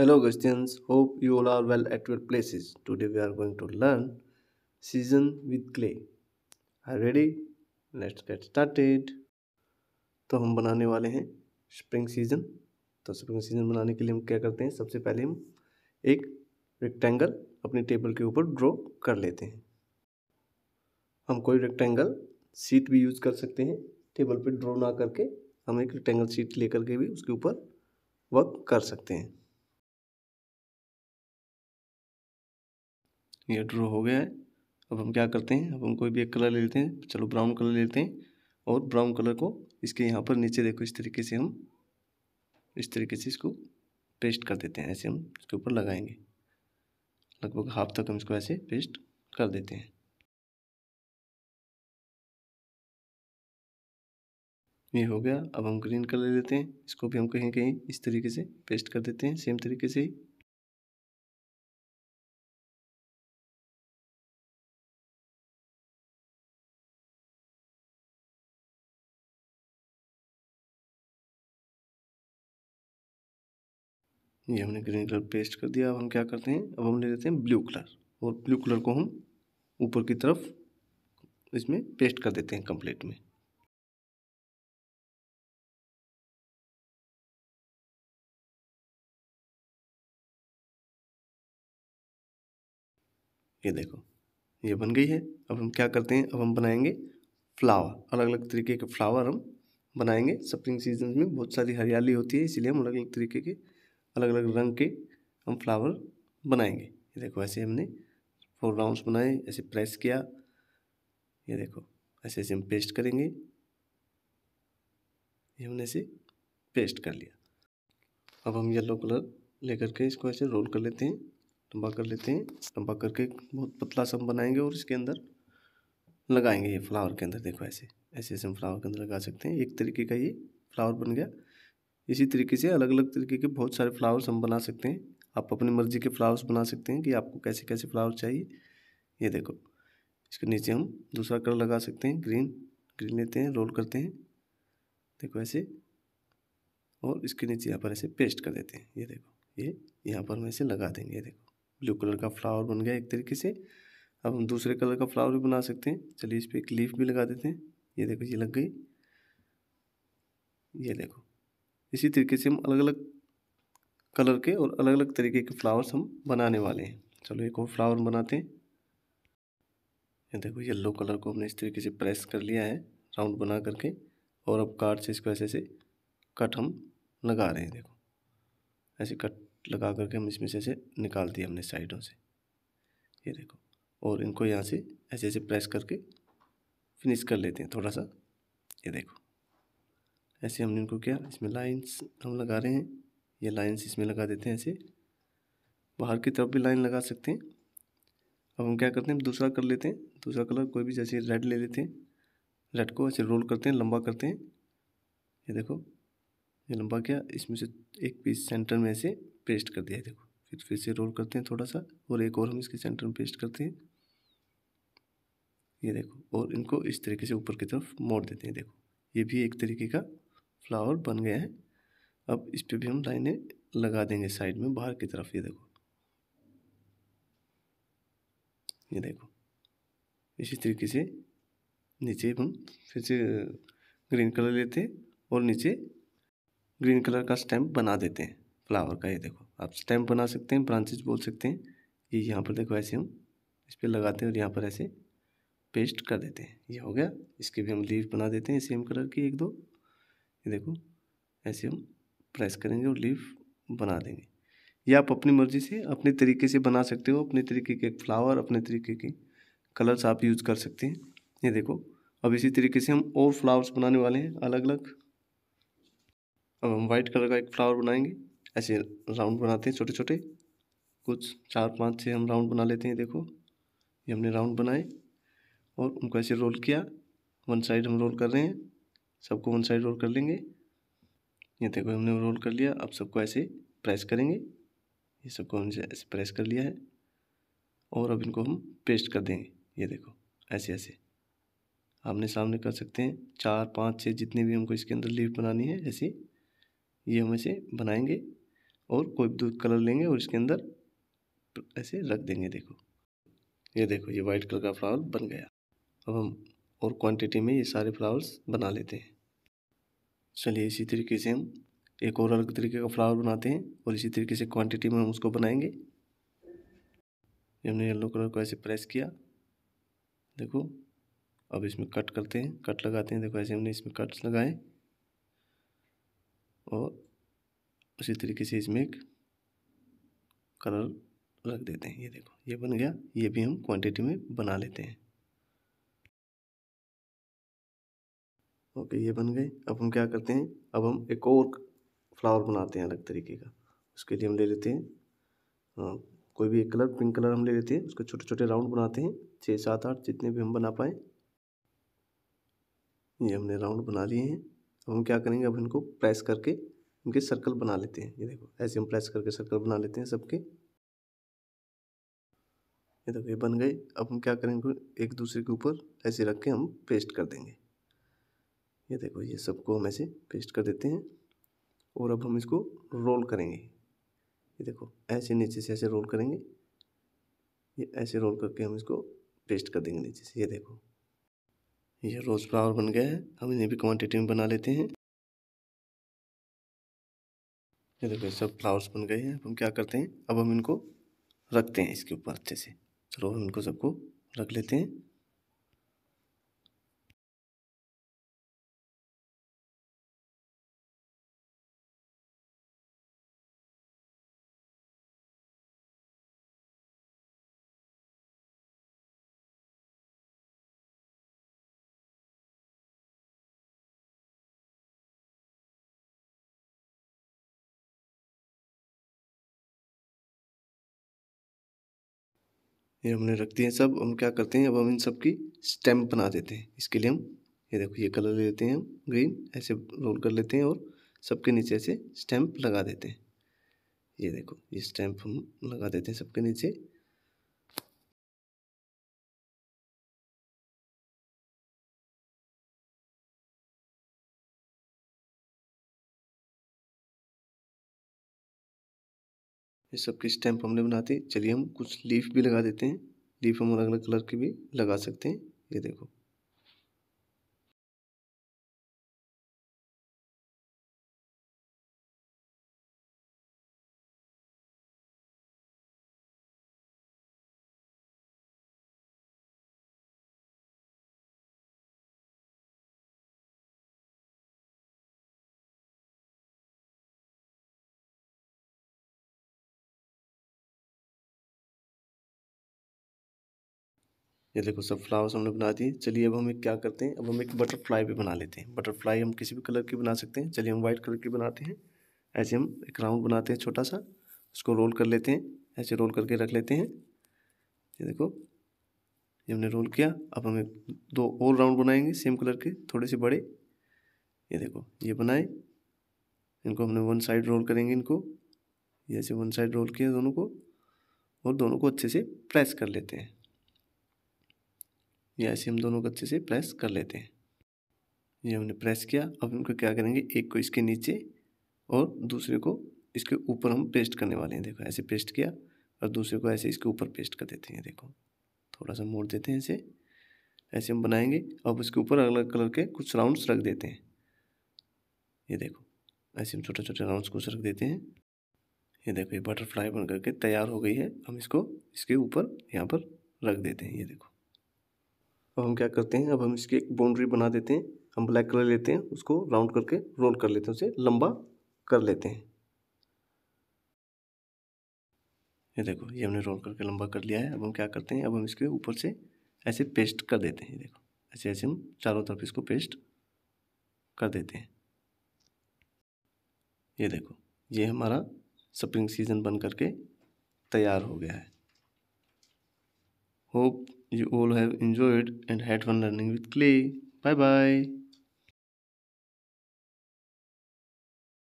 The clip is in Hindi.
Hello Christians, hope you all are well at your places. Today we are going to learn season with clay. Are ready? Let's get started. तो हम बनाने वाले हैं स्प्रिंग सीजन तो स्प्रिंग सीजन बनाने के लिए हम क्या करते हैं सबसे पहले हम एक रेक्टेंगल अपनी टेबल के ऊपर ड्रॉ कर लेते हैं हम कोई रेक्टेंगल सीट भी यूज़ कर सकते हैं टेबल पे ड्रॉ ना करके हम एक रेक्टेंगल सीट लेकर के भी उसके ऊपर वर्क कर सकते हैं ये ड्रॉ हो गया है अब हम क्या करते हैं अब हम कोई भी एक कलर ले लेते हैं तो चलो ब्राउन कलर ले लेते हैं और ब्राउन कलर को इसके यहाँ पर नीचे देखो इस तरीके से हम इस तरीके से इसको पेस्ट कर देते हैं ऐसे हम इसके ऊपर लगाएंगे लगभग हाफ तक हम इसको ऐसे पेस्ट कर देते हैं ये हो गया अब हम ग्रीन कलर लेते हैं इसको भी हम कहीं कहीं इस तरीके से पेस्ट कर देते हैं सेम तरीके से ही ये हमने ग्रीन कलर पेस्ट कर दिया अब हम क्या करते हैं अब हम ले लेते हैं ब्लू कलर और ब्लू कलर को हम ऊपर की तरफ इसमें पेस्ट कर देते हैं कंप्लीट में ये देखो ये बन गई है अब हम क्या करते हैं अब हम बनाएंगे फ्लावर अलग अलग तरीके के फ्लावर हम बनाएंगे स्प्रिंग सीजन में बहुत सारी हरियाली होती है इसीलिए हम अलग अलग तरीके के अलग अलग रंग के हम फ्लावर बनाएंगे ये देखो ऐसे हमने फोर राउंड्स बनाए ऐसे प्रेस किया ये देखो ऐसे ऐसे हम पेस्ट करेंगे ये हमने ऐसे पेस्ट कर लिया अब हम येलो कलर लेकर के इसको ऐसे रोल कर लेते हैं लंबा कर लेते हैं लंबा करके बहुत पतला सा हम बनाएंगे और इसके अंदर लगाएंगे ये फ्लावर के अंदर देखो ऐसे ऐसे ऐसे हम फ्लावर के अंदर लगा सकते हैं एक तरीके का ये फ्लावर बन गया इसी तरीके से अलग अलग तरीके के बहुत सारे फ्लावर्स हम बना सकते हैं आप अपनी मर्ज़ी के फ्लावर्स बना सकते हैं कि आपको कैसे कैसे फ्लावर चाहिए ये देखो इसके नीचे हम दूसरा कलर लगा सकते हैं ग्रीन ग्रीन लेते हैं रोल करते हैं देखो ऐसे और इसके नीचे यहाँ पर ऐसे पेस्ट कर देते हैं ये देखो ये यहाँ पर हम ऐसे लगा देंगे ये देखो ब्लू कलर का फ्लावर बन गया एक तरीके से अब हम दूसरे कलर का फ्लावर भी बना सकते हैं चलिए इस पर एक लीफ भी लगा देते हैं ये देखो ये लग गई ये देखो इसी तरीके से हम अलग अलग कलर के और अलग अलग तरीके के फ्लावर्स हम बनाने वाले हैं चलो एक और फ्लावर बनाते हैं ये देखो येलो कलर को हमने इस तरीके से प्रेस कर लिया है राउंड बना करके और अब कार्ड से इसको ऐसे ऐसे कट हम लगा रहे हैं देखो ऐसे कट लगा करके हम इसमें से ऐसे निकाल दिए हमने साइडों से ये देखो और इनको यहाँ से ऐसे ऐसे प्रेस करके फिनिश कर लेते हैं थोड़ा सा ये देखो ऐसे हमने इनको क्या इसमें लाइन्स हम लगा रहे हैं ये लाइन्स इसमें लगा देते हैं ऐसे बाहर की तरफ भी लाइन लगा सकते हैं अब हम क्या करते हैं दूसरा कर लेते हैं दूसरा कलर कोई भी जैसे रेड ले लेते हैं रेड को ऐसे रोल करते हैं लंबा करते हैं ये देखो ये लंबा क्या इसमें से एक पीस सेंटर में ऐसे पेस्ट कर दिया है देखो फिर फिर से रोल करते हैं थोड़ा सा और एक और हम इसके सेंटर में पेस्ट करते हैं ये देखो और इनको इस तरीके से ऊपर की तरफ मोड़ देते हैं देखो ये भी एक तरीके का फ्लावर बन गया है अब इस पर भी हम लाइनें लगा देंगे साइड में बाहर की तरफ ये देखो ये देखो इसी तरीके से नीचे हम फिर से ग्रीन कलर लेते हैं और नीचे ग्रीन कलर का स्टैम्प बना देते हैं फ्लावर का ये देखो आप स्टैम्प बना सकते हैं ब्रांचेज बोल सकते हैं ये यहाँ पर देखो ऐसे हम इस पर लगाते हैं और यहाँ पर ऐसे पेस्ट कर देते हैं ये हो गया इसके भी हम लीव बना देते हैं सेम कलर की एक दो ये देखो ऐसे हम प्रेस करेंगे और लीफ बना देंगे ये आप अपनी मर्ज़ी से अपने तरीके से बना सकते हो अपने तरीके के फ्लावर अपने तरीके के कलर्स आप यूज़ कर सकते हैं ये देखो अब इसी तरीके से हम और फ्लावर्स बनाने वाले हैं अलग अलग अब हम वाइट कलर का एक फ्लावर बनाएंगे ऐसे राउंड बनाते हैं छोटे छोटे कुछ चार पाँच से हम राउंड बना लेते हैं देखो ये हमने राउंड बनाए और उनको ऐसे रोल किया वन साइड हम रोल कर रहे हैं सबको वन साइड रोल कर लेंगे ये देखो हमने रोल कर लिया अब सबको ऐसे प्रेस करेंगे ये सबको हमने ऐसे प्रेस कर लिया है और अब इनको हम पेस्ट कर देंगे ये देखो ऐसे ऐसे आपने सामने कर सकते हैं चार पाँच छः जितने भी हमको इसके अंदर लीफ बनानी है ऐसी ये हम ऐसे बनाएंगे और कोई भी कलर लेंगे और इसके अंदर ऐसे रख देंगे देखो ये देखो ये वाइट कलर का फ्लावर बन गया अब हम और क्वांटिटी में ये सारे फ्लावर्स बना लेते हैं चलिए इसी तरीके से हम एक और अलग तरीके का फ्लावर बनाते हैं और इसी तरीके से क्वांटिटी में हम उसको बनाएंगे हमने येलो कलर को ऐसे प्रेस किया देखो अब इसमें कट करते हैं कट लगाते हैं देखो ऐसे हमने इसमें कट्स लगाए और उसी तरीके से इसमें एक कलर रख देते हैं ये देखो ये बन गया ये भी हम क्वांटिटी में बना लेते हैं ओके ये बन गए अब हम क्या करते हैं अब हम एक और फ्लावर बनाते हैं अलग तरीके का उसके लिए हम ले लेते हैं आ, कोई भी एक कलर पिंक कलर हम ले लेते हैं उसको छोटे छोटे राउंड बनाते हैं छः सात आठ जितने भी हम बना पाएँ ये हमने राउंड बना लिए हैं अब हम क्या करेंगे अब इनको प्रेस करके इनके सर्कल बना लेते हैं ये देखो ऐसे हम प्रेस करके सर्कल बना लेते हैं सबके ये देखो ये बन गए अब हम क्या करेंगे एक दूसरे के ऊपर ऐसे रख के हम पेस्ट कर देंगे ये देखो ये सबको हम ऐसे पेस्ट कर देते हैं और अब हम इसको रोल करेंगे ये देखो ऐसे नीचे से ऐसे रोल करेंगे ये ऐसे रोल करके हम इसको पेस्ट कर देंगे नीचे से ये देखो ये रोज़ फ्लावर बन गया है हम इन्हें भी क्वांटिटी में बना लेते हैं ये देखो सब फ्लावर्स बन गए हैं हम क्या करते हैं अब हम इनको रखते हैं इसके ऊपर अच्छे से चलो हम इनको सबको रख लेते हैं ये हमने रख दिए सब हम क्या करते हैं अब हम इन सब की स्टैम्प बना देते हैं इसके लिए हम ये देखो ये कलर ले लेते हैं हम ग्रीन ऐसे रोल कर लेते हैं और सबके नीचे ऐसे स्टैम्प लगा देते हैं ये देखो ये स्टैम्प हम लगा देते हैं सबके नीचे ये सब की स्टैम्प हमने बनाते चलिए हम कुछ लीफ भी लगा देते हैं लीफ हम अलग अलग कलर की भी लगा सकते हैं ये देखो ये देखो सब फ्लावर्स हमने बना दिए चलिए अब हम एक क्या करते हैं अब हम एक बटरफ्लाई भी बना लेते हैं बटरफ्लाई हम किसी भी कलर की बना सकते हैं चलिए हम वाइट कलर की बनाते हैं ऐसे हम एक राउंड बनाते हैं छोटा सा उसको रोल कर लेते हैं ऐसे रोल करके रख लेते हैं ये देखो ये हमने रोल किया अब हम एक दो और राउंड बनाएंगे सेम कलर के थोड़े से बड़े ये देखो ये बनाए इनको हमने वन साइड रोल करेंगे इनको ये ऐसे वन साइड रोल किया दोनों को और दोनों को अच्छे से प्रेस कर लेते हैं या ऐसे हम दोनों को अच्छे से प्रेस कर लेते हैं ये हमने प्रेस किया अब इनको क्या करेंगे एक को इसके नीचे और दूसरे को इसके ऊपर हम पेस्ट करने वाले हैं देखो ऐसे पेस्ट किया और दूसरे को ऐसे इसके ऊपर पेस्ट कर देते हैं देखो थोड़ा सा मोड़ देते हैं इसे ऐसे हम बनाएंगे अब उसके ऊपर अलग अलग कलर के कुछ राउंड्स रख देते हैं ये देखो ऐसे हम छोटे छोटे राउंड्स कुछ रख देते हैं ये देखो ये बटरफ्लाई बन करके तैयार हो गई है हम इसको इसके ऊपर यहाँ पर रख देते हैं ये देखो अब हम क्या करते हैं अब हम इसकी एक बाउंड्री बना देते हैं हम ब्लैक कलर लेते हैं उसको राउंड करके रोल कर लेते हैं उसे लंबा कर लेते हैं ये देखो ये हमने रोल करके लंबा कर लिया है अब हम क्या करते हैं अब हम इसके ऊपर से ऐसे पेस्ट कर देते हैं ये देखो ऐसे ऐसे हम चारों तरफ इसको पेस्ट कर देते हैं ये देखो ये हमारा स्प्रिंग सीजन बन करके तैयार हो गया है hope you all have enjoyed and had fun learning with clay bye bye